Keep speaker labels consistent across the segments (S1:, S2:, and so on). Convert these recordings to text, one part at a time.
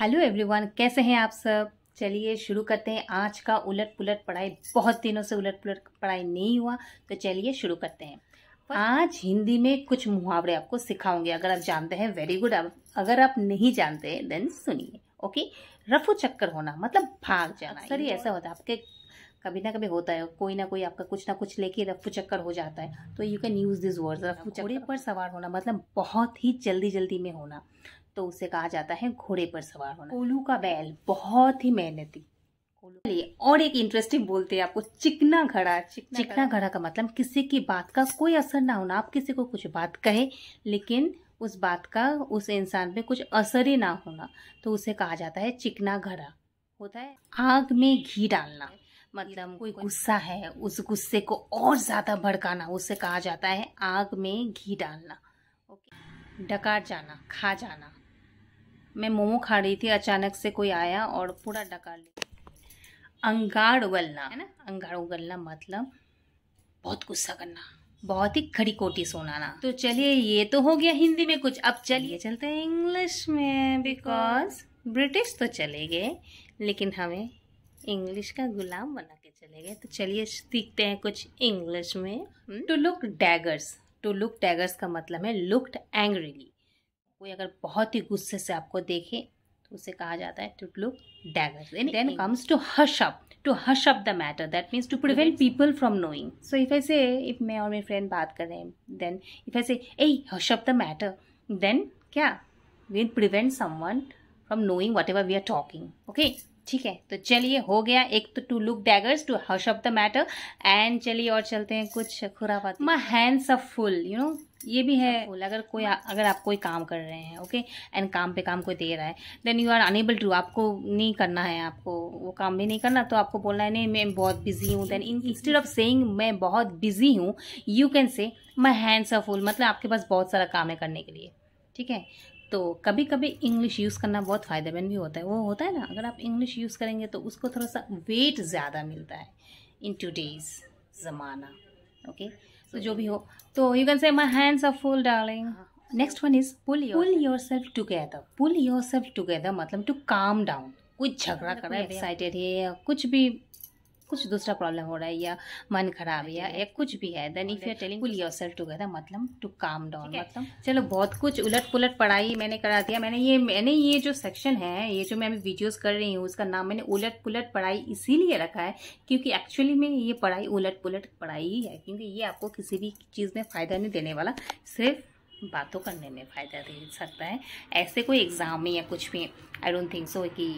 S1: hello everyone कैसे हैं आप सब चलिए शुरू करते हैं आज का उलट पुलट पढ़ाई बहुत दिनों से उलट पुलट पढ़ाई नहीं हुआ तो चलिए शुरू करते हैं आज हिंदी में कुछ मुहावरे आपको सिखाऊंगे अगर आप जानते हैं वेरी गुड आप अगर आप नहीं जानते हैं देन सुनिए ओके रफू चक्कर होना मतलब भाग जाना सर ऐसा होता है आपके कभी ना कभी होता है कोई ना कोई आपका कुछ ना कुछ लेके रफू चक्कर हो जाता है तो you can use this word रफू चक्कर पर सवार होना मतलब बहुत ही जल्दी जल्दी में होना तो उसे कहा जाता है घोड़े पर सवार होना कोलू का बैल बहुत ही मेहनती और एक इंटरेस्टिंग बोलते हैं आपको चिकना घड़ा चिकना, चिकना घड़ा का मतलब किसी की बात का कोई असर ना होना आप किसी को कुछ बात कहे लेकिन उस बात का उस इंसान पे कुछ असर ही ना होना तो उसे कहा जाता है चिकना घड़ा होता है आग में घी डालना मतलब कोई तो गुस्सा है उस गुस्से को और ज़्यादा भड़काना उसे कहा जाता है आग में घी डालना डकार जाना खा जाना मैं मोमो खा रही थी अचानक से कोई आया और पूरा डकार लिया अंगाड़ उगलना है ना अंगाड़ उगलना मतलब बहुत गुस्सा करना बहुत ही खड़ी कोटी सोनाना तो चलिए ये तो हो गया हिंदी में कुछ अब चलिए चलते हैं इंग्लिश में बिकॉज ब्रिटिश तो चले गए लेकिन हमें इंग्लिश का गुलाम बना के चले गए तो चलिए सीखते हैं कुछ इंग्लिश में to look daggers to look daggers का मतलब है लुकड एंग्रीली कोई अगर बहुत ही गुस्से से आपको देखे तो उसे कहा जाता है to look dagger then comes to hush up to hush up the matter that means to prevent people from knowing so if ऐसे इफ मैं और मेरी फ्रेंड बात कर रहे हैं देन इफ ऐसे a hush up the matter then क्या we prevent someone from knowing whatever we are talking okay ठीक है तो चलिए हो गया एक तो to look daggers to hush up the matter and चलिए और चलते हैं कुछ खुराफात my hands are full you know ये भी है अगर कोई अगर आप कोई काम कर रहे हैं ओके एंड काम पे काम कोई दे रहा है then you are unable to आपको नहीं करना है आपको वो काम भी नहीं करना तो आपको बोलना है नहीं मैं बहुत बिजी हूँ देन इंस्टेड ऑफ सेइंग मैं बहुत बिजी हूँ you can say my hands are full मतलब आपके पास बहुत सारा काम है करने के लिए ठीक है तो कभी कभी इंग्लिश यूज़ करना बहुत फ़ायदेमंद भी होता है वो होता है ना अगर आप इंग्लिश यूज़ करेंगे तो उसको थोड़ा सा वेट ज़्यादा मिलता है इन टू डेज़ ज़माना ओके so जो भी हो तो you can say my hands are full darling next one is pull pull yourself together pull yourself together मतलब टू काम डाउन कुछ झगड़ा मतलब कर रहा है एक्साइटेड है कुछ भी कुछ दूसरा प्रॉब्लम हो रहा है या मन खराब या, या कुछ भी है then if you telling pull yourself together मतलब टू काम डाउन मतलब चलो बहुत कुछ उलट पुलट पढ़ाई मैंने करा दिया मैंने ये मैंने ये जो सेक्शन है ये जो मैं वीडियोज कर रही हूँ उसका नाम मैंने उलट पुलट पढ़ाई इसीलिए रखा है क्योंकि एक्चुअली में ये पढ़ाई उलट पुलट पढ़ाई ही है क्योंकि ये आपको किसी भी चीज़ में फ़ायदा नहीं देने वाला सिर्फ बातों करने में फ़ायदा दे सकता है ऐसे कोई एग्ज़ाम में या कुछ भी आई डोंट थिंक सो कि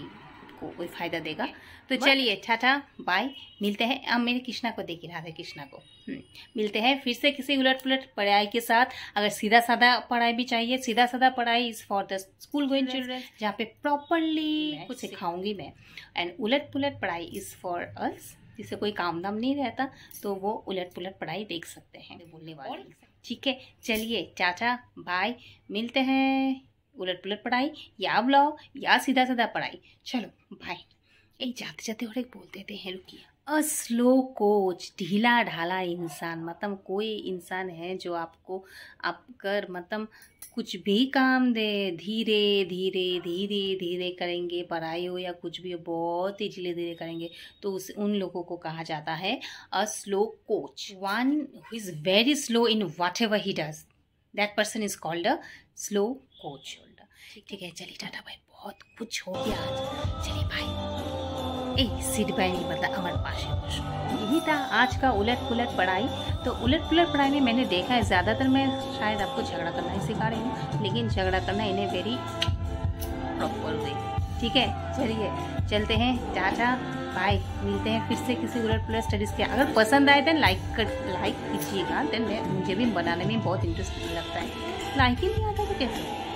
S1: आपको कोई फ़ायदा देगा तो चलिए टाटा बाय मिलते हैं अब मेरे कृष्णा को देखिए राधे कृष्णा को हम्म, मिलते हैं फिर से किसी उलट पुलट पढ़ाई के साथ अगर सीधा साधा पढ़ाई भी चाहिए सीधा साधा पढ़ाई is for the school going children जहाँ पे प्रॉपरली कुछ सिखाऊंगी मैं एंड उलट पुलट पढ़ाई इज़ फॉर अस जिससे कोई काम दाम नहीं रहता तो वो उलट पुलट पढ़ाई देख सकते हैं बोलने वाले ठीक है चलिए चाचा बाय मिलते हैं उलट पुलट पढ़ाई या ब्लॉग या सीधा साधा पढ़ाई चलो भाई एक जाते जाते और एक बोल देते हैं रुकिए स्लो कोच ढीला ढाला इंसान मतलब कोई इंसान है जो आपको आप कर मतलब कुछ भी काम दे धीरे धीरे धीरे धीरे करेंगे पढ़ाई हो या कुछ भी हो बहुत ही धीरे धीरे करेंगे तो उस उन लोगों को कहा जाता है a slow coach one who is very slow in whatever he does that person is called a slow coach holder ठीक है चलिए टाटा भाई बहुत कुछ हो गया आज चलिए भाई ए सीट भाई मतलब अमर पास यही था आज का उलट पुलट पढ़ाई तो उलट पुलट पढ़ाई में मैंने देखा है ज़्यादातर मैं शायद आपको झगड़ा करना ही सिखा रही हूँ लेकिन झगड़ा करना इन्हें वेरी प्रॉपर वे ठीक है चलिए चलते हैं चाचा बाय मिलते हैं फिर से किसी रूरल प्लेस स्टडीज़ के अगर पसंद आए देन लाइक कर लाइक कीजिएगा देन मैं मुझे भी बनाने में बहुत इंटरेस्ट लगता है लाइक ही नहीं आता तो कैसे